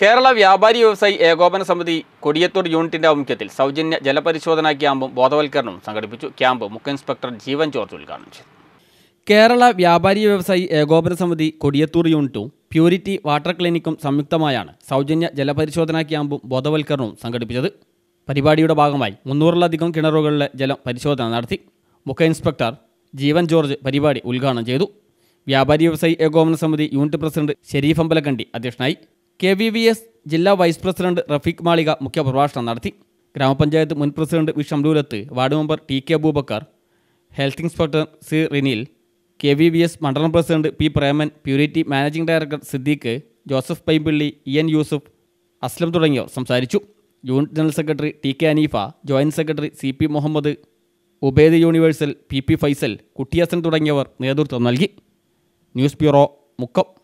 കേരള വ്യാപാരി വ്യവസായി ഏകോപന സമിതി കൊടിയത്തൂർ യൂണിറ്റിന്റെ ആഭിമുഖ്യത്തിൽ സൗജന്യ ജലപരിശോധനാ ക്യാമ്പും ബോധവൽക്കരണവും സംഘടിപ്പിച്ചു ക്യാമ്പ് മുഖ്യ ഇൻസ്പെക്ടർ ജീവൻ ജോർജ് ഉദ്ഘാടനം ചെയ്തു കേരള വ്യാപാരി വ്യവസായി ഏകോപന സമിതി കൊടിയത്തൂർ യൂണിറ്റും പ്യൂരിറ്റി വാട്ടർ ക്ലിനിക്കും സംയുക്തമായാണ് സൗജന്യ ജലപരിശോധനാ ക്യാമ്പും ബോധവൽക്കരണവും സംഘടിപ്പിച്ചത് പരിപാടിയുടെ ഭാഗമായി മുന്നൂറിലധികം കിണറുകളിലെ ജലം പരിശോധന നടത്തി മുഖ്യ ഇൻസ്പെക്ടർ ജീവൻ ജോർജ് പരിപാടി ഉദ്ഘാടനം ചെയ്തു വ്യാപാരി വ്യവസായി ഏകോപന സമിതി യൂണിറ്റ് പ്രസിഡന്റ് ഷെരീഫ് അമ്പലക്കണ്ടി അധ്യക്ഷനായി കെ വി വി എസ് ജില്ലാ വൈസ് പ്രസിഡന്റ് റഫീഖ് മാളിക മുഖ്യപ്രഭാഷണം നടത്തി ഗ്രാമപഞ്ചായത്ത് മുൻ president V Shamlulath ward member T K Abubakar health inspector C Rinil K V V S മണ്ഡലം president P Preman purity managing director Siddique Joseph Paimpilly E N Yusuf Aslam തുടങ്ങിയവർ സംസാരിച്ചു unit general secretary T K Aneefa joint secretary C P Muhammad Ubaid universal P P Faisal Kuttiyasan തുടങ്ങിയവർ നേതൃത്വം നൽകി news bureau Mukkam